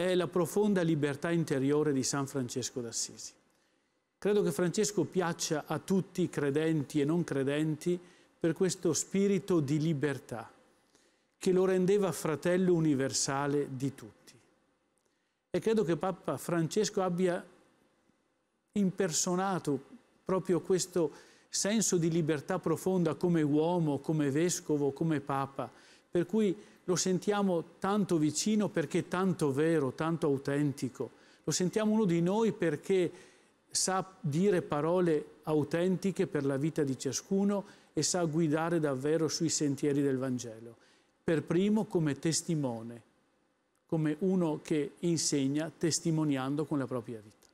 è la profonda libertà interiore di San Francesco d'Assisi. Credo che Francesco piaccia a tutti, credenti e non credenti, per questo spirito di libertà che lo rendeva fratello universale di tutti. E credo che Papa Francesco abbia impersonato proprio questo senso di libertà profonda come uomo, come vescovo, come Papa, per cui lo sentiamo tanto vicino perché tanto vero, tanto autentico. Lo sentiamo uno di noi perché sa dire parole autentiche per la vita di ciascuno e sa guidare davvero sui sentieri del Vangelo. Per primo come testimone, come uno che insegna testimoniando con la propria vita.